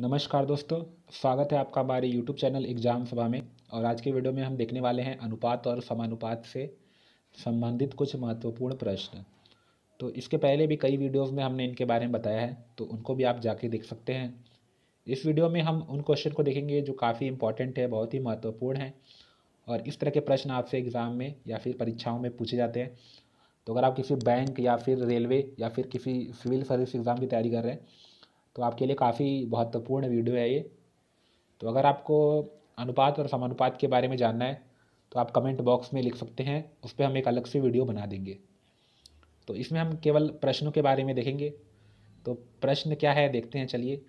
नमस्कार दोस्तों स्वागत है आपका हमारे यूट्यूब चैनल एग्जाम सभा में और आज के वीडियो में हम देखने वाले हैं अनुपात और समानुपात से संबंधित कुछ महत्वपूर्ण प्रश्न तो इसके पहले भी कई वीडियोस में हमने इनके बारे में बताया है तो उनको भी आप जाके देख सकते हैं इस वीडियो में हम उन क्वेश्चन को देखेंगे जो काफ़ी इंपॉर्टेंट है बहुत ही महत्वपूर्ण है और इस तरह के प्रश्न आपसे एग्ज़ाम में या फिर परीक्षाओं में पूछे जाते हैं तो अगर आप किसी बैंक या फिर रेलवे या फिर किसी सिविल सर्विस एग्ज़ाम की तैयारी कर रहे हैं तो आपके लिए काफ़ी महत्वपूर्ण वीडियो है ये तो अगर आपको अनुपात और समानुपात के बारे में जानना है तो आप कमेंट बॉक्स में लिख सकते हैं उस पर हम एक अलग से वीडियो बना देंगे तो इसमें हम केवल प्रश्नों के बारे में देखेंगे तो प्रश्न क्या है देखते हैं चलिए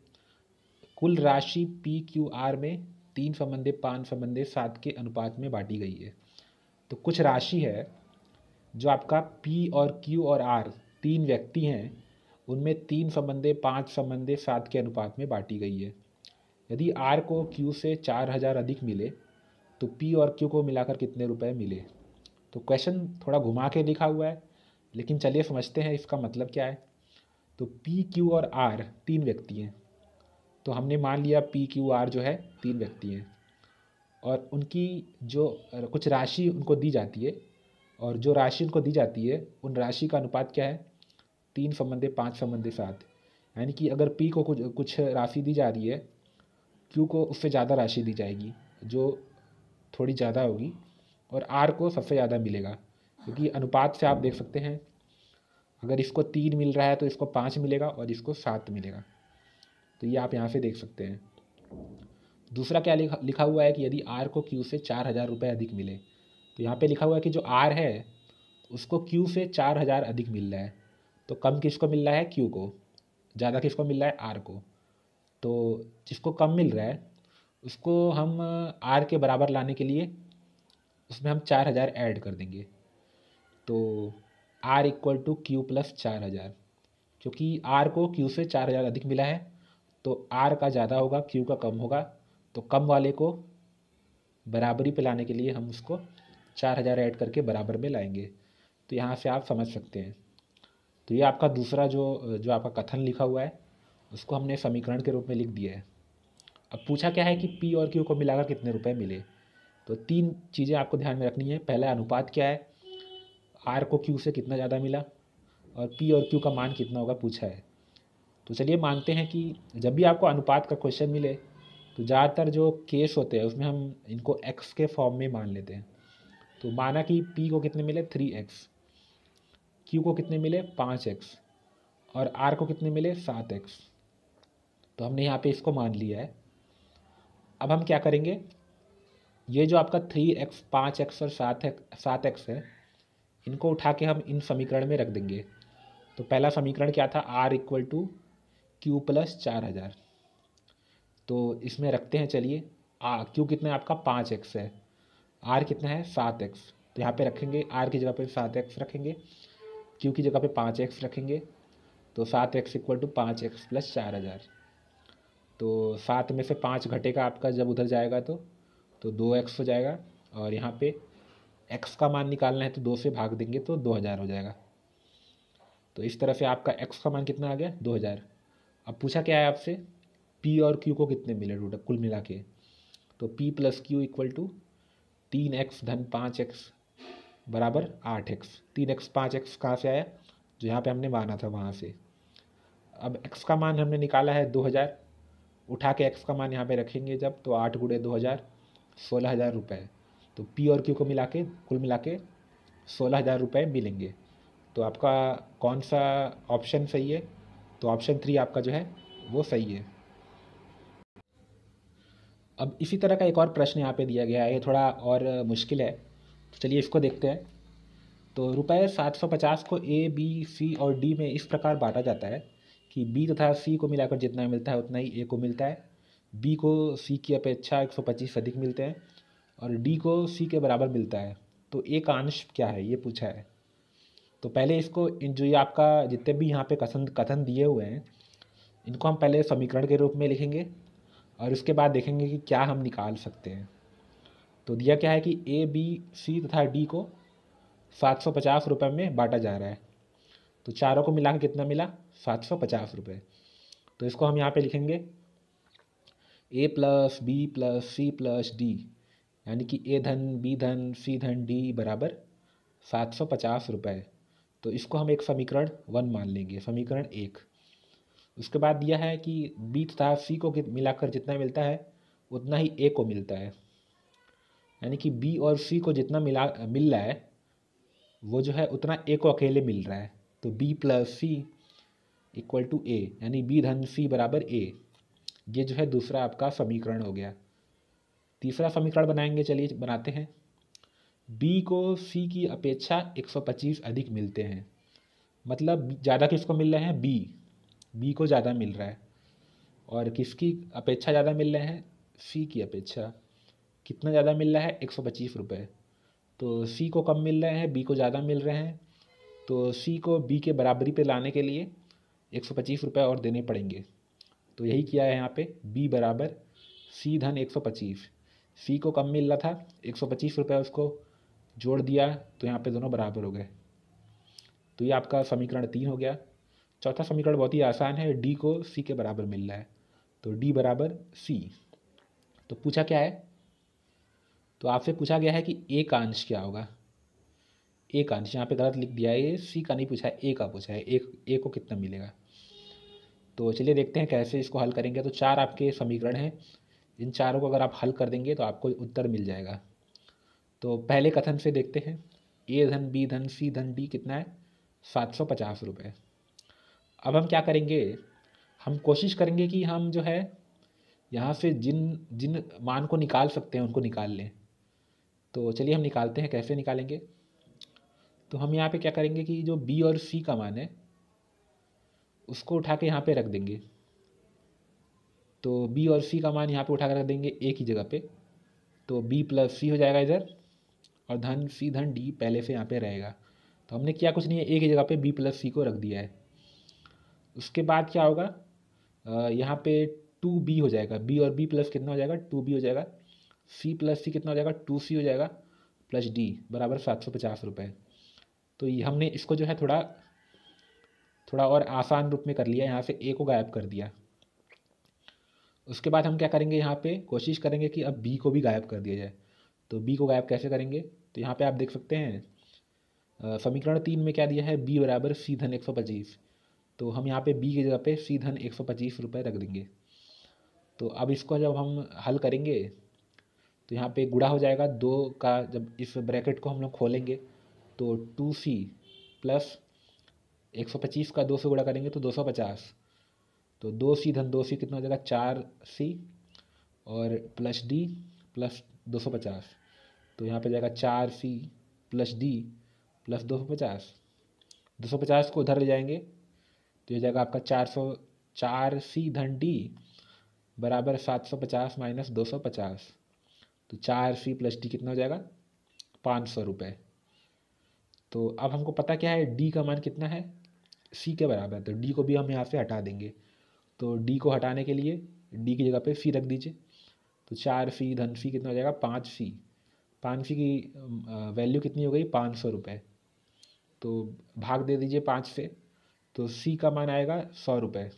कुल राशि पी क्यू आर में तीन संबंधे पाँच संबंधे सात के अनुपात में बांटी गई है तो कुछ राशि है जो आपका पी और क्यू और आर तीन व्यक्ति हैं उनमें तीन संबंधे पाँच संबंधे सात के अनुपात में बांटी गई है यदि आर को क्यू से चार हज़ार अधिक मिले तो पी और क्यू को मिलाकर कितने रुपए मिले तो क्वेश्चन थोड़ा घुमा के लिखा हुआ है लेकिन चलिए समझते हैं इसका मतलब क्या है तो पी क्यू और आर तीन व्यक्ति हैं तो हमने मान लिया पी क्यू आर जो है तीन व्यक्ति हैं और उनकी जो कुछ राशि उनको दी जाती है और जो राशि उनको दी जाती है उन राशि का अनुपात क्या है तीन संबंधे पाँच संबंधे सात यानी कि अगर पी को कुछ कुछ राशि दी जा रही है क्यू को उससे ज़्यादा राशि दी जाएगी जो थोड़ी ज़्यादा होगी और आर को सबसे ज़्यादा मिलेगा क्योंकि अनुपात से आप देख सकते हैं अगर इसको तीन मिल रहा है तो इसको पाँच मिलेगा और इसको सात मिलेगा तो ये आप यहाँ से देख सकते हैं दूसरा क्या लिखा लिखा हुआ है कि यदि आर को क्यू से चार हज़ार रुपये अधिक मिले तो यहाँ पे लिखा हुआ है कि जो आर है उसको क्यू से चार हज़ार अधिक मिल रहा है तो कम किसको मिल रहा है क्यू को ज़्यादा किसको मिल रहा है आर को तो जिसको कम मिल रहा है उसको हम आर के बराबर लाने के लिए उसमें हम चार हज़ार ऐड कर देंगे तो R equal to Q plus चार हज़ार क्योंकि आर को क्यू से चार हज़ार अधिक मिला है तो आर का ज़्यादा होगा क्यू का कम होगा तो कम वाले को बराबरी पे लाने के लिए हम उसको चार हज़ार ऐड करके बराबर में लाएंगे तो यहाँ से आप समझ सकते हैं तो ये आपका दूसरा जो जो आपका कथन लिखा हुआ है उसको हमने समीकरण के रूप में लिख दिया है अब पूछा क्या है कि पी और क्यू को मिलाकर कितने रुपए मिले तो तीन चीज़ें आपको ध्यान में रखनी है पहला अनुपात क्या है आर को क्यू से कितना ज़्यादा मिला और पी और क्यू का मान कितना होगा पूछा है तो चलिए मानते हैं कि जब भी आपको अनुपात का क्वेश्चन मिले तो ज़्यादातर जो केस होते हैं उसमें हम इनको एक्स के फॉर्म में मान लेते हैं तो माना कि पी को कितने मिले थ्री एक्स क्यू को कितने मिले पाँच एक्स और आर को कितने मिले सात एक्स तो हमने यहाँ पे इसको मान लिया है अब हम क्या करेंगे ये जो आपका थ्री एक्स पाँच एक्स और सात एक्स सात एक्स है इनको उठा के हम इन समीकरण में रख देंगे तो पहला समीकरण क्या था R equal to Q plus चार हज़ार तो इसमें रखते हैं चलिए आ क्यू कितना है आपका पाँच एक्स है आर कितना है सात एक्स तो यहाँ पे रखेंगे आर की जगह पे सात एक्स रखेंगे क्यू की जगह पे पाँच एक्स रखेंगे तो सात एक्स इक्वल टू पाँच एक्स प्लस चार हज़ार तो सात में से पाँच घटेगा आपका जब उधर जाएगा तो तो दो एक्स हो जाएगा और यहाँ पे एक्स का मान निकालना है तो दो से भाग देंगे तो दो हज़ार हो जाएगा तो इस तरह से आपका एक्स का मान कितना आ गया दो हज़ार अब पूछा क्या है आपसे पी और क्यू को कितने मिले टोटल कुल मिला के तो P plus Q equal to तीन एक्स धन पाँच एक्स बराबर आठ एक्स तीन एक्स पाँच एक्स कहाँ से आया जो यहाँ पे हमने माना था वहाँ से अब एक्स का मान हमने निकाला है दो हज़ार उठा के एक्स का मान यहाँ पे रखेंगे जब तो आठ गुड़े दो हज़ार सोलह हज़ार रुपये तो पी और क्यू को मिला के कुल मिला के सोलह हज़ार रुपये मिलेंगे तो आपका कौन सा ऑप्शन सही है तो ऑप्शन थ्री आपका जो है वो सही है अब इसी तरह का एक और प्रश्न यहाँ पे दिया गया है ये थोड़ा और मुश्किल है तो चलिए इसको देखते हैं तो रुपये सात सौ पचास को ए बी सी और डी में इस प्रकार बांटा जाता है कि बी तथा सी को मिलाकर जितना मिलता है उतना ही ए को मिलता है बी को सी की अपेक्षा एक सौ पच्चीस अधिक मिलते हैं और डी को सी के बराबर मिलता है तो ए का अंश क्या है ये पूछा है तो पहले इसको जो ये आपका जितने भी यहाँ पे कथन कथन दिए हुए हैं इनको हम पहले समीकरण के रूप में लिखेंगे और उसके बाद देखेंगे कि क्या हम निकाल सकते हैं तो दिया क्या है कि ए बी सी तथा डी को सात सौ पचास रुपये में बांटा जा रहा है तो चारों को मिला के कितना मिला सात सौ पचास रुपये तो इसको हम यहाँ पे लिखेंगे A plus B plus C plus D यानी कि ए धन बी धन सी धन डी बराबर सात सौ पचास रुपये तो इसको हम एक समीकरण वन मान लेंगे समीकरण एक उसके बाद दिया है कि बी तथा सी को मिलाकर जितना मिलता है उतना ही ए को मिलता है यानी कि बी और सी को जितना मिला मिल रहा है वो जो है उतना ए को अकेले मिल रहा है तो B plus C equal to A यानी बी धन सी बराबर ए ये जो है दूसरा आपका समीकरण हो गया तीसरा समीकरण बनाएंगे चलिए बनाते हैं बी को सी की अपेक्षा पच्चीस अधिक मिलते हैं मतलब ज़्यादा किसको मिल रहे हैं बी बी को ज़्यादा मिल रहा है और किसकी अपेक्षा ज़्यादा मिल रहे हैं सी की अपेक्षा कितना ज़्यादा मिल रहा है एक सौ पच्चीस रुपये तो सी को कम मिल रहे हैं बी को ज़्यादा मिल रहे हैं तो सी को बी के बराबरी पे लाने के लिए एक सौ पच्चीस रुपये और देने पड़ेंगे तो यही किया है यहाँ पे बी बराबर सी धन एक सौ पच्चीस सी को कम मिल रहा था एक सौ पच्चीस रुपये उसको जोड़ दिया तो यहाँ पे दोनों बराबर हो गए तो ये आपका समीकरण तीन हो गया चौथा समीकरण बहुत ही आसान है डी को सी के बराबर मिल रहा है तो डी बराबर सी तो पूछा क्या है तो आपसे पूछा गया है कि ए का अंश क्या होगा ए का अंश यहाँ पे गलत लिख दिया है ये सी का नहीं पूछा है ए का पूछा है एक ए को कितना मिलेगा तो चलिए देखते हैं कैसे इसको हल करेंगे तो चार आपके समीकरण हैं इन चारों को अगर आप हल कर देंगे तो आपको उत्तर मिल जाएगा तो पहले कथन से देखते हैं ए धन बी धन सी धन डी कितना है सात सौ पचास रुपये अब हम क्या करेंगे हम कोशिश करेंगे कि हम जो है यहाँ से जिन जिन मान को निकाल सकते हैं उनको निकाल लें तो चलिए हम निकालते हैं कैसे निकालेंगे तो हम यहाँ पे क्या करेंगे कि जो बी और सी का मान है उसको उठा के यहाँ पे रख देंगे तो बी और सी का मान यहाँ पे उठा कर रख देंगे एक ही जगह पे तो बी प्लस सी हो जाएगा इधर और धन सी धन डी पहले से यहाँ पे रहेगा तो हमने किया कुछ नहीं है एक ही जगह पे बी प्लस सी को रख दिया है उसके बाद क्या होगा यहाँ पर टू बी हो जाएगा बी और बी प्लस कितना हो जाएगा टू बी हो जाएगा सी प्लस सी कितना हो जाएगा टू सी हो जाएगा प्लस डी बराबर सात सौ पचास रुपये तो हमने इसको जो है थोड़ा थोड़ा और आसान रूप में कर लिया यहाँ से ए को गायब कर दिया उसके बाद हम क्या करेंगे यहाँ पे कोशिश करेंगे कि अब बी को भी गायब कर दिया जाए तो बी को गायब कैसे करेंगे तो यहाँ पे आप देख सकते हैं समीकरण तीन में क्या दिया है बी बराबर सी धन एक सौ पच्चीस तो हम यहाँ पे बी की जगह पे सी धन एक सौ पच्चीस रुपये रख देंगे तो अब इसको जब हम हल करेंगे तो यहाँ पे गुड़ा हो जाएगा दो का जब इस ब्रैकेट को हम लोग खोलेंगे तो टू सी प्लस एक सौ पच्चीस का दो सौ गुड़ा करेंगे तो दो सौ पचास तो दो सी धन दो सी कितना हो जाएगा चार सी और प्लस डी प्लस दो सौ पचास तो यहाँ पे जाएगा चार सी प्लस डी प्लस दो सौ पचास दो सौ पचास को उधर ले जाएंगे तो ये जाएगा आपका चार सौ चार सी धन डी बराबर सात सौ पचास माइनस दो सौ पचास तो चार सी प्लस डी कितना हो जाएगा पाँच सौ रुपये तो अब हमको पता क्या है डी का मान कितना है सी के बराबर है तो डी को भी हम यहाँ से हटा देंगे तो डी को हटाने के लिए डी की जगह पे सी रख दीजिए तो चार सी धन सी कितना हो जाएगा पाँच सी पाँच सी की वैल्यू कितनी हो गई पाँच सौ रुपये तो भाग दे दीजिए पाँच से तो सी का मान आएगा सौ रुपये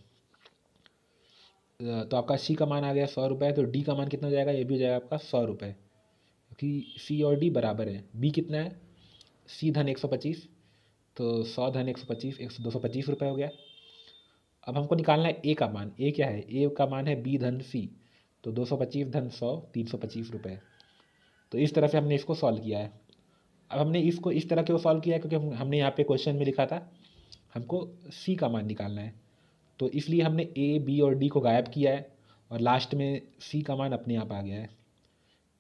तो आपका सी का मान आ गया सौ रुपये तो डी का मान कितना हो जाएगा ये भी हो जाएगा आपका सौ रुपये क्योंकि सी और डी बराबर है बी कितना है सी धन एक सौ पच्चीस तो सौ धन एक सौ पच्चीस एक सौ दो सौ पच्चीस रुपये हो गया अब हमको निकालना है ए का मान ए क्या है ए का मान है बी धन सी तो दो सौ पच्चीस धन सौ तीन सौ पच्चीस रुपये तो इस तरह से हमने इसको सॉल्व किया है अब हमने इसको इस तरह क्यों सॉल्व किया है क्योंकि हमने यहाँ पे क्वेश्चन में लिखा था हमको सी का मान निकालना है तो इसलिए हमने ए बी और डी को गायब किया है और लास्ट में सी का मान अपने आप आ गया है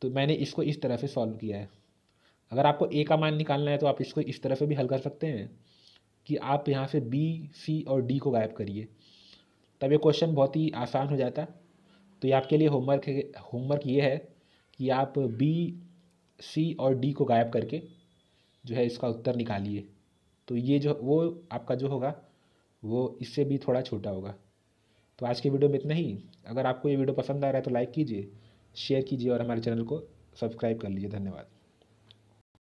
तो मैंने इसको इस तरह से सॉल्व किया है अगर आपको ए का मान निकालना है तो आप इसको इस तरह से भी हल कर सकते हैं कि आप यहाँ से बी सी और डी को गायब करिए तब ये क्वेश्चन बहुत ही आसान हो जाता तो ये आपके लिए होमवर्क है होमवर्क ये है कि आप बी सी और डी को गायब करके जो है इसका उत्तर निकालिए तो ये जो वो आपका जो होगा वो इससे भी थोड़ा छोटा होगा तो आज के वीडियो में इतना ही अगर आपको ये वीडियो पसंद आ रहा है तो लाइक कीजिए शेयर कीजिए और हमारे चैनल को सब्सक्राइब कर लीजिए धन्यवाद